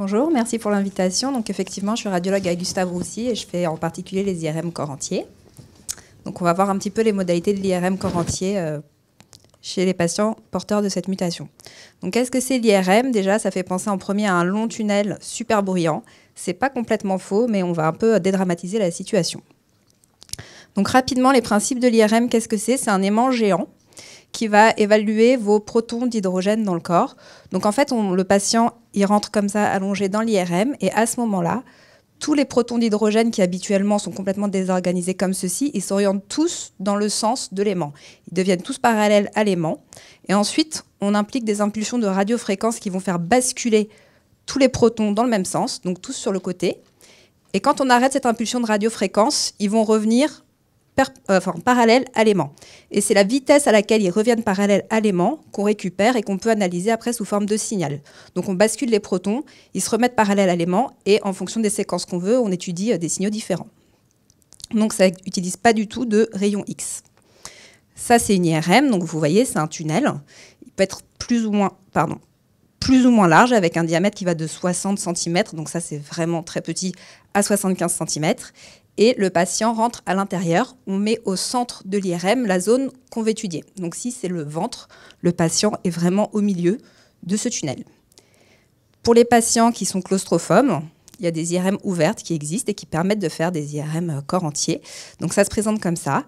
Bonjour, merci pour l'invitation. Donc effectivement, je suis radiologue à Gustave Roussy et je fais en particulier les IRM corps entier. Donc on va voir un petit peu les modalités de l'IRM corps entier euh, chez les patients porteurs de cette mutation. Donc qu'est-ce que c'est l'IRM Déjà, ça fait penser en premier à un long tunnel super bruyant. C'est pas complètement faux, mais on va un peu dédramatiser la situation. Donc rapidement, les principes de l'IRM, qu'est-ce que c'est C'est un aimant géant qui va évaluer vos protons d'hydrogène dans le corps. Donc en fait, le patient, il rentre comme ça allongé dans l'IRM et à ce moment-là, tous les protons d'hydrogène qui habituellement sont complètement désorganisés comme ceci, ils s'orientent tous dans le sens de l'aimant. Ils deviennent tous parallèles à l'aimant. Et ensuite, on implique des impulsions de radiofréquence qui vont faire basculer tous les protons dans le même sens, donc tous sur le côté. Et quand on arrête cette impulsion de radiofréquence, ils vont revenir euh, enfin, parallèle à l'aimant. Et c'est la vitesse à laquelle ils reviennent parallèle à l'aimant qu'on récupère et qu'on peut analyser après sous forme de signal. Donc on bascule les protons, ils se remettent parallèle à l'aimant et en fonction des séquences qu'on veut, on étudie euh, des signaux différents. Donc ça n'utilise pas du tout de rayon X. Ça c'est une IRM, donc vous voyez c'est un tunnel. Il peut être plus ou moins, pardon, plus ou moins large avec un diamètre qui va de 60 cm, donc ça c'est vraiment très petit, à 75 cm et le patient rentre à l'intérieur. On met au centre de l'IRM la zone qu'on veut étudier. Donc si c'est le ventre, le patient est vraiment au milieu de ce tunnel. Pour les patients qui sont claustrophobes, il y a des IRM ouvertes qui existent et qui permettent de faire des IRM corps entier. Donc ça se présente comme ça.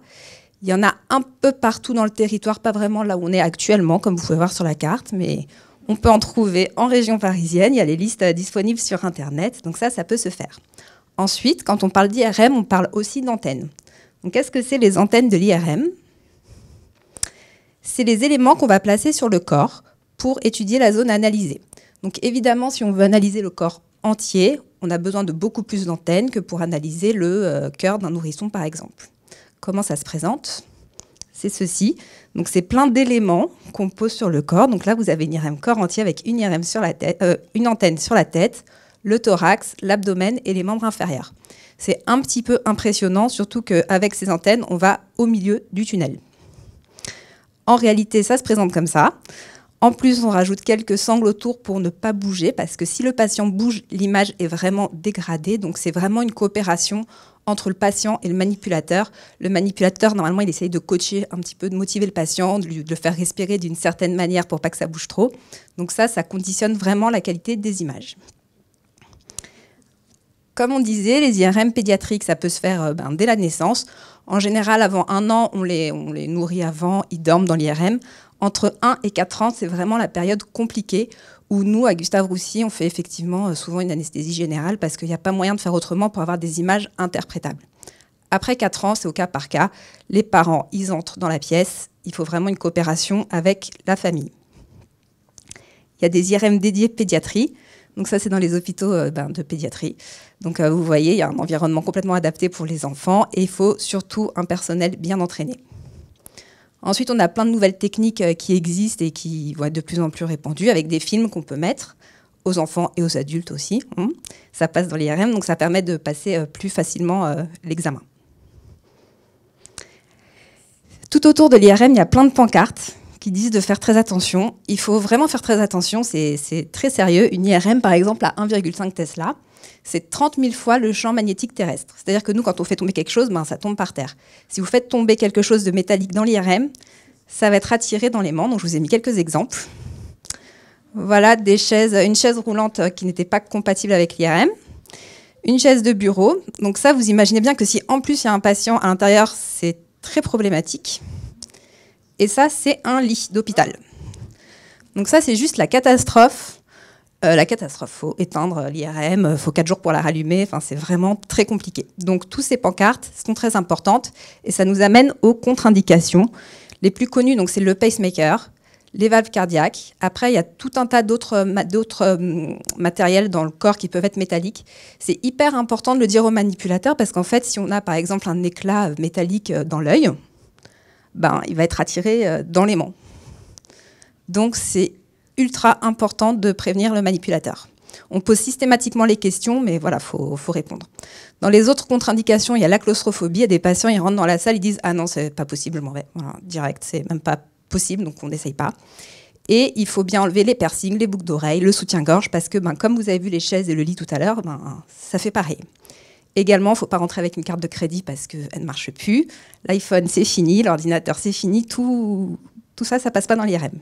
Il y en a un peu partout dans le territoire, pas vraiment là où on est actuellement, comme vous pouvez voir sur la carte, mais on peut en trouver en région parisienne. Il y a les listes disponibles sur Internet, donc ça, ça peut se faire. Ensuite, quand on parle d'IRM, on parle aussi d'antennes. qu'est-ce que c'est les antennes de l'IRM C'est les éléments qu'on va placer sur le corps pour étudier la zone analysée. Donc, évidemment, si on veut analyser le corps entier, on a besoin de beaucoup plus d'antennes que pour analyser le euh, cœur d'un nourrisson, par exemple. Comment ça se présente C'est ceci. Donc, c'est plein d'éléments qu'on pose sur le corps. Donc là, vous avez une IRM corps entier avec une, euh, une antenne sur la tête, le thorax, l'abdomen et les membres inférieurs. C'est un petit peu impressionnant, surtout qu'avec ces antennes, on va au milieu du tunnel. En réalité, ça se présente comme ça. En plus, on rajoute quelques sangles autour pour ne pas bouger, parce que si le patient bouge, l'image est vraiment dégradée. Donc c'est vraiment une coopération entre le patient et le manipulateur. Le manipulateur, normalement, il essaye de coacher un petit peu, de motiver le patient, de, le faire respirer d'une certaine manière pour pas que ça bouge trop. Donc ça, ça conditionne vraiment la qualité des images. Comme on disait, les IRM pédiatriques, ça peut se faire euh, ben, dès la naissance. En général, avant un an, on les, nourrit avant, ils dorment dans l'IRM. Entre un et quatre ans, c'est vraiment la période compliquée où nous, à Gustave Roussy, on fait effectivement euh, souvent une anesthésie générale parce qu'il n'y a pas moyen de faire autrement pour avoir des images interprétables. Après quatre ans, c'est au cas par cas. Les parents, ils entrent dans la pièce. Il faut vraiment une coopération avec la famille. Il y a des IRM dédiés pédiatrie. Donc ça, c'est dans les hôpitaux euh, ben, de pédiatrie. Donc euh, vous voyez, il y a un environnement complètement adapté pour les enfants et il faut surtout un personnel bien entraîné. Ensuite, on a plein de nouvelles techniques euh, qui existent et qui vont être de plus en plus répandues avec des films qu'on peut mettre aux enfants et aux adultes aussi. Hein. Ça passe dans l'IRM, donc ça permet de passer plus facilement l'examen. Tout autour de l'IRM, il y a plein de pancartes qui disent de faire très attention. Il faut vraiment faire très attention, c'est très sérieux. Une IRM, par exemple, à 1,5 Tesla, c'est 30 000 fois le champ magnétique terrestre. C'est-à-dire que nous, quand on fait tomber quelque chose, ben, ça tombe par terre. Si vous faites tomber quelque chose de métallique dans l'IRM, ça va être attiré dans l'aimant. Donc, je vous ai mis quelques exemples. Voilà des chaises, une chaise roulante qui n'était pas compatible avec l'IRM, une chaise de bureau. Donc ça, vous imaginez bien que si en plus il y a un patient à l'intérieur, c'est très problématique. Et ça, c'est un lit d'hôpital. Donc ça, c'est juste la catastrophe. Euh, la catastrophe, faut éteindre l'IRM, faut 4 jours pour la rallumer, enfin, c'est vraiment très compliqué. Donc tous ces pancartes sont très importantes et ça nous amène aux contre-indications. Les plus connues, donc c'est le pacemaker, les valves cardiaques. Après, il y a tout un tas d'autres hum, matériels dans le corps qui peuvent être métalliques. C'est hyper important de le dire au manipulateur parce qu'en fait, si on a par exemple un éclat euh, métallique euh, dans l'œil, ben, il va être attiré euh, dans l'aimant. Donc c'est ultra important de prévenir le manipulateur. On pose systématiquement les questions, mais voilà, il faut, répondre. Dans les autres contre-indications, il y a la claustrophobie. a des patients, ils rentrent dans la salle, ils disent Ah non, c'est pas possible, je m'en vais. Voilà, direct, c'est même pas possible, donc on n'essaye pas. Et il faut bien enlever les piercings, les boucles d'oreilles, le soutien-gorge, parce que ben, comme vous avez vu les chaises et le lit tout à l'heure, ben, ça fait pareil. Également, il ne faut pas rentrer avec une carte de crédit parce qu'elle ne marche plus. L'iPhone, c'est fini, l'ordinateur, c'est fini, tout, tout ça, ça passe pas dans l'IRM.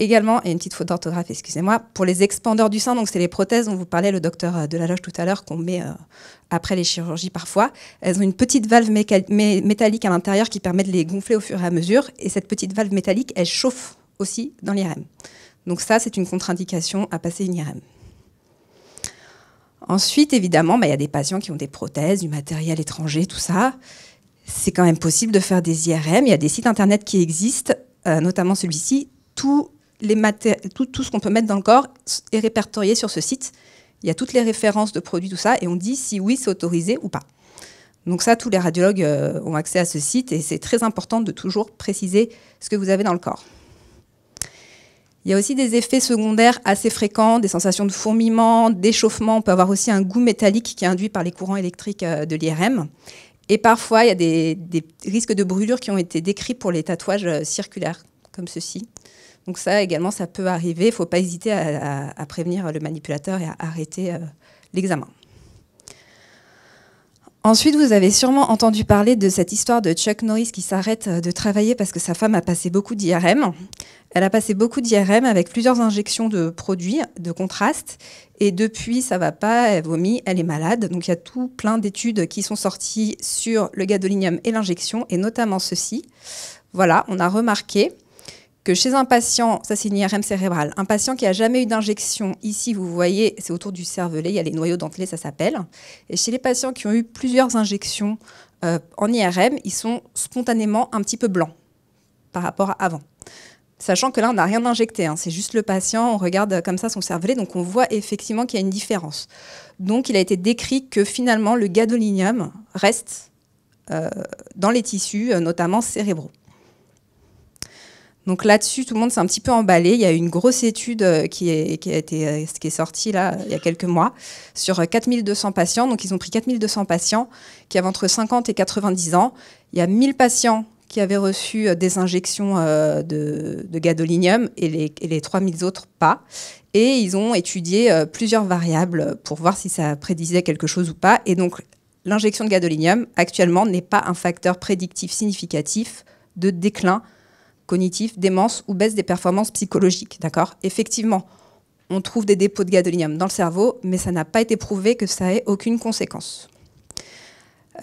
Également, et une petite faute d'orthographe, excusez-moi, pour les expandeurs du sein, donc c'est les prothèses dont vous parlait le docteur euh, de la loge tout à l'heure, qu'on met euh, après les chirurgies parfois, elles ont une petite valve métallique à l'intérieur qui permet de les gonfler au fur et à mesure, et cette petite valve métallique, elle chauffe aussi dans l'IRM. Donc ça, c'est une contre-indication à passer une IRM. Ensuite, évidemment, bah, il y a des patients qui ont des prothèses, du matériel étranger, tout ça. C'est quand même possible de faire des IRM. Il y a des sites internet qui existent, euh, notamment celui-ci. Tout, ce qu'on peut mettre dans le corps est répertorié sur ce site. Il y a toutes les références de produits, tout ça, et on dit si oui, c'est autorisé ou pas. Donc ça, tous les radiologues euh, ont accès à ce site, et c'est très important de toujours préciser ce que vous avez dans le corps. Il y a aussi des effets secondaires assez fréquents, des sensations de fourmillement, d'échauffement. On peut avoir aussi un goût métallique qui est induit par les courants électriques euh, de l'IRM. Et parfois, il y a des, risques de brûlure qui ont été décrits pour les tatouages euh, circulaires, comme ceci. Donc ça également, ça peut arriver. Il ne faut pas hésiter à, prévenir le manipulateur et à arrêter euh, l'examen. Ensuite, vous avez sûrement entendu parler de cette histoire de Chuck Norris qui s'arrête euh, de travailler parce que sa femme a passé beaucoup d'IRM. Elle a passé beaucoup d'IRM avec plusieurs injections de produits de contraste. Et depuis, ça va pas, elle vomit, elle est malade. Donc il y a tout plein d'études qui sont sorties sur le gadolinium et l'injection, et notamment ceci. Voilà, on a remarqué que chez un patient, ça c'est une IRM cérébrale, un patient qui n'a jamais eu d'injection, ici vous voyez, c'est autour du cervelet, il y a les noyaux dentelés, ça s'appelle. Et chez les patients qui ont eu plusieurs injections euh, en IRM, ils sont spontanément un petit peu blancs par rapport à avant. Sachant que là, on n'a rien injecté, hein, c'est juste le patient, on regarde comme ça son cervelet, donc on voit effectivement qu'il y a une différence. Donc il a été décrit que finalement le gadolinium reste euh, dans les tissus, euh, notamment cérébraux. Donc là-dessus, tout le monde s'est un petit peu emballé. Il y a une grosse étude euh, qui, est, euh, est sortie là, il y a quelques mois sur 4200 euh, patients. Donc ils ont pris 4200 patients qui avaient entre 50 et 90 ans. Il y a 1000 patients qui avaient reçu des injections de, gadolinium et les, et les 3000 autres pas. Et ils ont étudié plusieurs variables pour voir si ça prédisait quelque chose ou pas. Et donc l'injection de gadolinium actuellement n'est pas un facteur prédictif significatif de déclin cognitifs, démence ou baisse des performances psychologiques. D'accord Effectivement, on trouve des dépôts de gadolinium dans le cerveau, mais ça n'a pas été prouvé que ça ait aucune conséquence.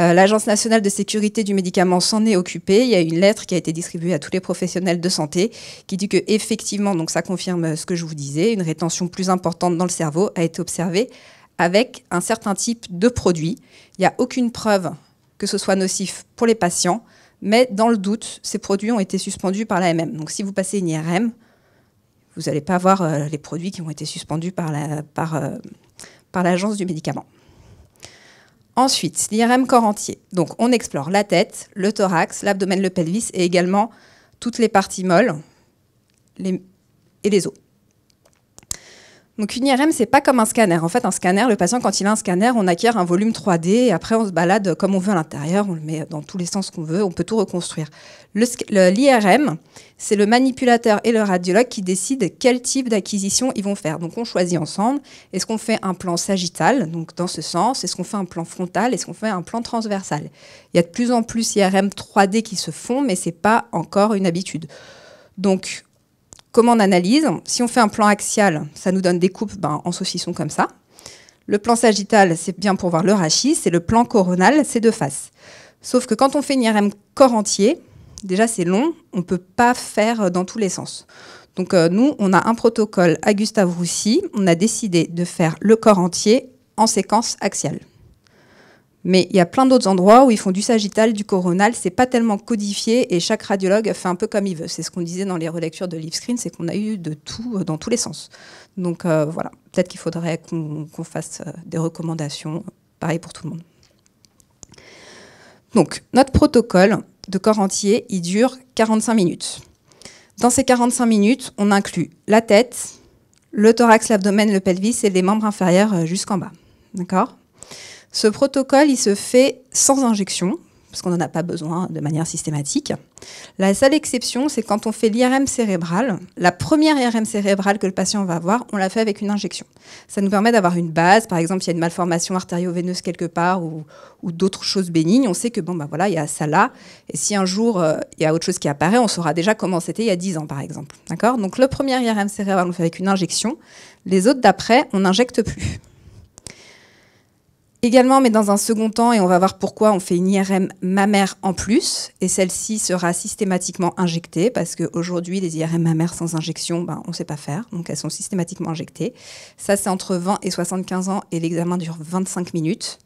Euh, L'Agence nationale de sécurité du médicament s'en est occupée. Il y a une lettre qui a été distribuée à tous les professionnels de santé qui dit que effectivement, donc ça confirme euh, ce que je vous disais, une rétention plus importante dans le cerveau a été observée avec un certain type de produit. Il n'y a aucune preuve que ce soit nocif pour les patients, mais dans le doute, ces produits ont été suspendus par l'AMM. Donc si vous passez une IRM, vous n'allez pas voir euh, les produits qui ont été suspendus par euh, l'agence du médicament. Ensuite, l'IRM corps entier. Donc on explore la tête, le thorax, l'abdomen, le pelvis et également toutes les parties molles et les os. Donc une IRM, c'est pas comme un scanner. En fait, un scanner, le patient, quand il a un scanner, on acquiert un volume 3D et après on se balade comme on veut à l'intérieur, on le met dans tous les sens qu'on veut, on peut tout reconstruire. L'IRM, c'est le manipulateur et le radiologue qui décident quel type d'acquisition ils vont faire. Donc on choisit ensemble, est-ce qu'on fait un plan sagittal, donc dans ce sens, est-ce qu'on fait un plan frontal, est-ce qu'on fait un plan transversal. Il y a de plus en plus IRM 3D qui se font, mais c'est pas encore une habitude. Donc Comment on analyse Si on fait un plan axial, ça nous donne des coupes ben, en saucisson comme ça. Le plan sagittal, c'est bien pour voir le rachis, et le plan coronal, c'est de face. Sauf que quand on fait une IRM corps entier, déjà c'est long, on ne peut pas faire dans tous les sens. Donc euh, nous, on a un protocole à Gustave Roussy, on a décidé de faire le corps entier en séquence axiale. Mais il y a plein d'autres endroits où ils font du sagittal, du coronal, c'est pas tellement codifié et chaque radiologue fait un peu comme il veut. C'est ce qu'on disait dans les relectures de Screen, c'est qu'on a eu de tout euh, dans tous les sens. Donc euh, voilà, peut-être qu'il faudrait qu'on fasse euh, des recommandations, pareil pour tout le monde. Donc notre protocole de corps entier, il dure 45 minutes. Dans ces 45 minutes, on inclut la tête, le thorax, l'abdomen, le pelvis et les membres inférieurs jusqu'en bas. D'accord ce protocole, il se fait sans injection, parce qu'on n'en a pas besoin de manière systématique. La seule exception, c'est quand on fait l'IRM cérébrale. La première IRM cérébrale que le patient va avoir, on la fait avec une injection. Ça nous permet d'avoir une base. Par exemple, s'il y a une malformation artério-veineuse quelque part ou, d'autres choses bénignes, on sait que bon, bah voilà, il y a ça là. Et si un jour, euh, il y a autre chose qui apparaît, on saura déjà comment c'était il y a 10 ans, par exemple. D'accord Donc, le premier IRM cérébrale, on le fait avec une injection. Les autres d'après, on n'injecte plus. Également, mais dans un second temps, et on va voir pourquoi, on fait une IRM mammaire en plus, et celle-ci sera systématiquement injectée, parce qu'aujourd'hui, les IRM mammaires sans injection, ben, on ne sait pas faire, donc elles sont systématiquement injectées. Ça, c'est entre 20 et 75 ans, et l'examen dure 25 minutes.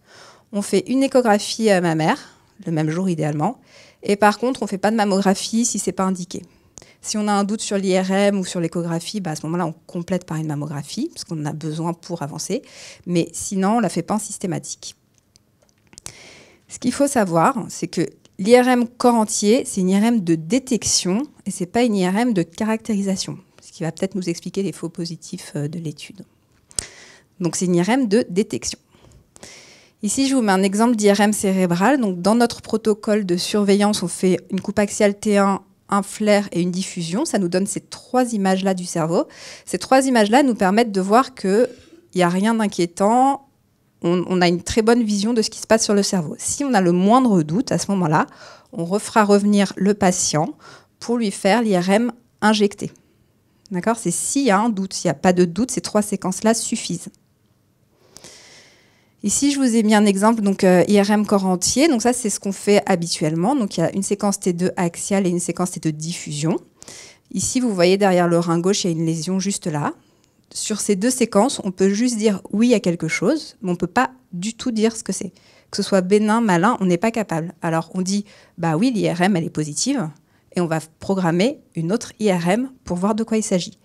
On fait une échographie euh, mammaire, le même jour idéalement, et par contre, on ne fait pas de mammographie si ce n'est pas indiqué. Si on a un doute sur l'IRM ou sur l'échographie, bah, à ce moment-là, on complète par une mammographie, parce qu'on en a besoin pour avancer. Mais sinon, on ne la fait pas en systématique. Ce qu'il faut savoir, c'est que l'IRM corps entier, c'est une IRM de détection et ce n'est pas une IRM de caractérisation, ce qui va peut-être nous expliquer les faux positifs euh, de l'étude. Donc c'est une IRM de détection. Ici, je vous mets un exemple d'IRM cérébrale. Donc, dans notre protocole de surveillance, on fait une coupe axiale T1 un flair et une diffusion. Ça nous donne ces trois images-là du cerveau. Ces trois images-là nous permettent de voir qu'il n'y a rien d'inquiétant. On, a une très bonne vision de ce qui se passe sur le cerveau. Si on a le moindre doute à ce moment-là, on refera revenir le patient pour lui faire l'IRM injecté. D'accord C'est s'il y a un doute. S'il n'y a pas de doute, ces trois séquences-là suffisent. Ici, je vous ai mis un exemple, donc euh, IRM corps entier. Donc ça, c'est ce qu'on fait habituellement. Donc il y a une séquence T2 axiale et une séquence T2 diffusion. Ici, vous voyez derrière le rein gauche, il y a une lésion juste là. Sur ces deux séquences, on peut juste dire oui à quelque chose, mais on ne peut pas du tout dire ce que c'est. Que ce soit bénin, malin, on n'est pas capable. Alors on dit, bah oui, l'IRM, elle est positive, et on va programmer une autre IRM pour voir de quoi il s'agit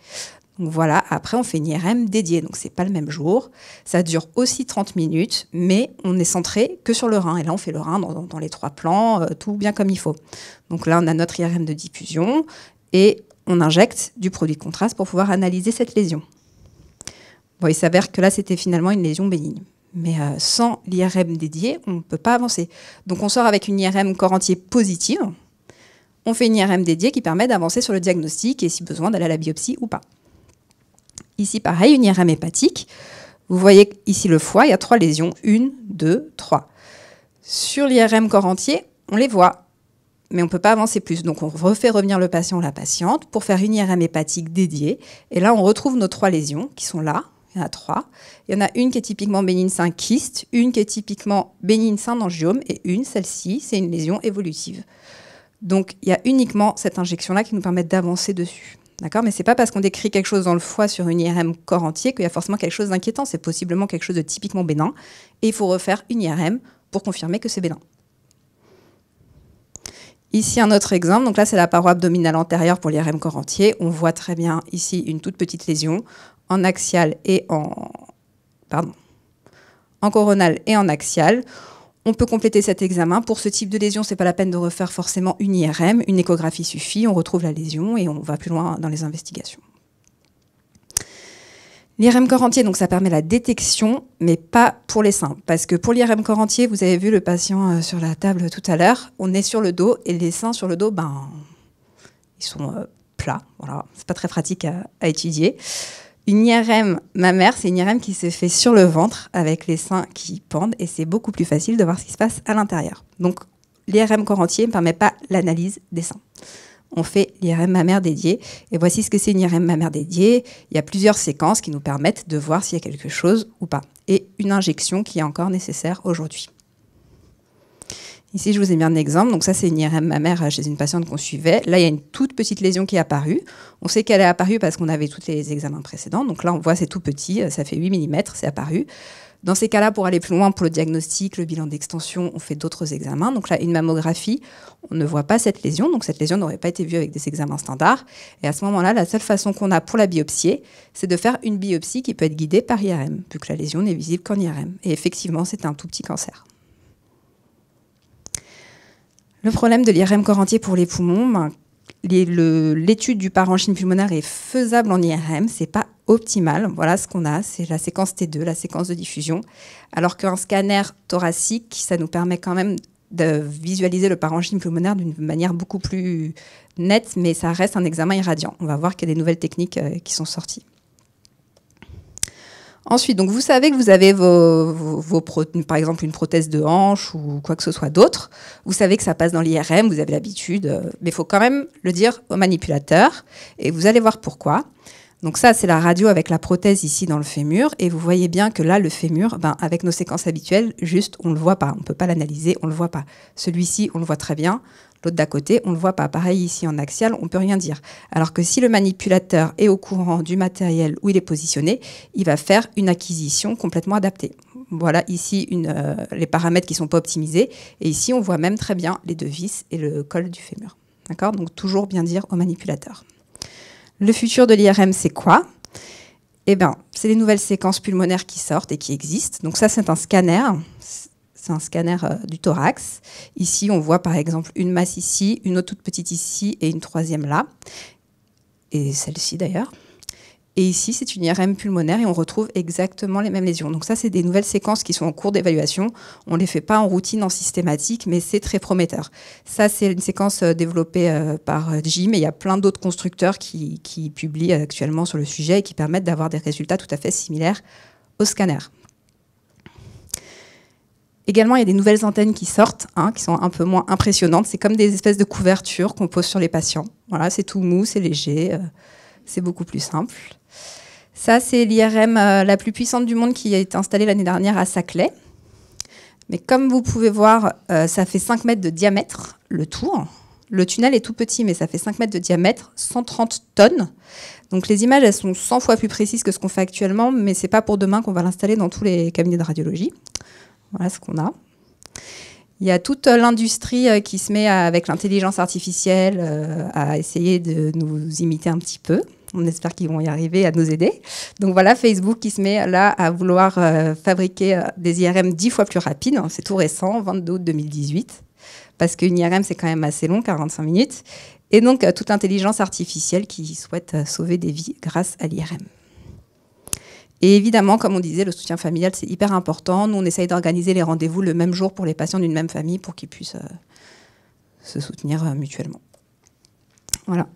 voilà, après on fait une IRM dédiée, donc c'est pas le même jour. Ça dure aussi 30 minutes, mais on est centré que sur le rein. Et là on fait le rein dans, les trois plans, euh, tout bien comme il faut. Donc là on a notre IRM de diffusion et on injecte du produit de contraste pour pouvoir analyser cette lésion. Bon, il s'avère que là c'était finalement une lésion bénigne. Mais euh, sans l'IRM dédiée, on ne peut pas avancer. Donc on sort avec une IRM corps entier positive. On fait une IRM dédiée qui permet d'avancer sur le diagnostic et si besoin d'aller à la biopsie ou pas. Ici, pareil, une IRM hépatique. Vous voyez ici le foie, il y a trois lésions. Une, deux, trois. Sur l'IRM corps entier, on les voit, mais on ne peut pas avancer plus. Donc on refait revenir le patient ou la patiente pour faire une IRM hépatique dédiée. Et là, on retrouve nos trois lésions qui sont là. Il y en a trois. Il y en a une qui est typiquement bénigne un kyste, une qui est typiquement bénigne un angiome et une, celle-ci, c'est une lésion évolutive. Donc il y a uniquement cette injection-là qui nous permet d'avancer dessus. D'accord Mais n'est pas parce qu'on décrit quelque chose dans le foie sur une IRM corps entier qu'il y a forcément quelque chose d'inquiétant. C'est possiblement quelque chose de typiquement bénin. Et il faut refaire une IRM pour confirmer que c'est bénin. Ici, un autre exemple. Donc là, c'est la paroi abdominale antérieure pour l'IRM corps entier. On voit très bien ici une toute petite lésion en axial et en. Pardon. En coronale et en axial. On peut compléter cet examen. Pour ce type de lésion, ce n'est pas la peine de refaire forcément une IRM. Une échographie suffit. On retrouve la lésion et on va plus loin dans les investigations. L'IRM corps entier, donc ça permet la détection, mais pas pour les seins. Parce que pour l'IRM corps entier, vous avez vu le patient euh, sur la table tout à l'heure, on est sur le dos et les seins sur le dos, ben, ils sont euh, plats. Voilà, c'est pas très pratique à étudier une IRM mammaire, c'est une IRM qui se fait sur le ventre avec les seins qui pendent et c'est beaucoup plus facile de voir ce qui se passe à l'intérieur. Donc l'IRM corps entier ne permet pas l'analyse des seins. On fait l'IRM mammaire dédiée et voici ce que c'est une IRM mammaire dédiée. Il y a plusieurs séquences qui nous permettent de voir s'il y a quelque chose ou pas et une injection qui est encore nécessaire aujourd'hui. Ici, je vous ai mis un exemple. Donc ça, c'est une IRM mère, chez une patiente qu'on suivait. Là, il y a une toute petite lésion qui est apparue. On sait qu'elle est apparue parce qu'on avait tous les examens précédents. Donc là, on voit, c'est tout petit, ça fait 8 mm, c'est apparu. Dans ces cas-là, pour aller plus loin, pour le diagnostic, le bilan d'extension, on fait d'autres examens. Donc là, une mammographie, on ne voit pas cette lésion. Donc cette lésion n'aurait pas été vue avec des examens standards. Et à ce moment-là, la seule façon qu'on a pour la biopsier, c'est de faire une biopsie qui peut être guidée par IRM, puisque que la lésion n'est visible qu'en IRM. Et effectivement, c'est un tout petit cancer. Le problème de l'IRM corps pour les poumons, ben, l'étude du parenchyme pulmonaire est faisable en IRM, c'est pas optimal. Voilà ce qu'on a, c'est la séquence T2, la séquence de diffusion. Alors qu'un scanner thoracique, ça nous permet quand même de visualiser le parenchyme pulmonaire d'une manière beaucoup plus nette, mais ça reste un examen irradiant. On va voir qu'il y a des nouvelles techniques euh, qui sont sorties. Ensuite, donc vous savez que vous avez vos, vos, par exemple une prothèse de hanche ou quoi que ce soit d'autre. Vous savez que ça passe dans l'IRM, vous avez l'habitude, euh, mais il faut quand même le dire au manipulateur et vous allez voir pourquoi. Donc ça, c'est la radio avec la prothèse ici dans le fémur et vous voyez bien que là, le fémur, ben, avec nos séquences habituelles, juste on ne le voit pas, on ne peut pas l'analyser, on ne le voit pas. Celui-ci, on le voit très bien. L'autre d'à côté, on ne le voit pas. Pareil ici en axial, on peut rien dire. Alors que si le manipulateur est au courant du matériel où il est positionné, il va faire une acquisition complètement adaptée. Voilà ici une, euh, les paramètres qui ne sont pas optimisés. Et ici, on voit même très bien les deux vis et le col du fémur. D'accord Donc toujours bien dire au manipulateur. Le futur de l'IRM, c'est quoi eh bien, c'est les nouvelles séquences pulmonaires qui sortent et qui existent. Donc ça, c'est un scanner. C'est un scanner euh, du thorax. Ici, on voit par exemple une masse ici, une autre toute petite ici et une troisième là. Et celle-ci d'ailleurs. Et ici, c'est une IRM pulmonaire et on retrouve exactement les mêmes lésions. Donc ça, c'est des nouvelles séquences qui sont en cours d'évaluation. On ne les fait pas en routine, en systématique, mais c'est très prometteur. Ça, c'est une séquence euh, développée euh, par Jim et il y a plein d'autres constructeurs qui, publient actuellement sur le sujet et qui permettent d'avoir des résultats tout à fait similaires au scanner. Également, il y a des nouvelles antennes qui sortent, hein, qui sont un peu moins impressionnantes. C'est comme des espèces de couvertures qu'on pose sur les patients. Voilà, c'est tout mou, c'est léger, euh, c'est beaucoup plus simple. Ça, c'est l'IRM euh, la plus puissante du monde qui a été installée l'année dernière à Saclay. Mais comme vous pouvez voir, euh, ça fait 5 mètres de diamètre, le tour. Le tunnel est tout petit, mais ça fait 5 mètres de diamètre, 130 tonnes. Donc les images, elles sont 100 fois plus précises que ce qu'on fait actuellement, mais c'est pas pour demain qu'on va l'installer dans tous les cabinets de radiologie. Voilà ce qu'on a. Il y a toute l'industrie euh, qui se met avec l'intelligence artificielle euh, à essayer de nous imiter un petit peu. On espère qu'ils vont y arriver à nous aider. Donc voilà, Facebook qui se met là à vouloir euh, fabriquer des IRM dix fois plus rapides. C'est tout récent, 22 août 2018. Parce qu'une IRM, c'est quand même assez long, 45 minutes. Et donc, toute l'intelligence artificielle qui souhaite sauver des vies grâce à l'IRM. Et évidemment, comme on disait, le soutien familial, c'est hyper important. Nous, on essaye d'organiser les rendez-vous le même jour pour les patients d'une même famille pour qu'ils puissent euh, se soutenir euh, mutuellement. Voilà.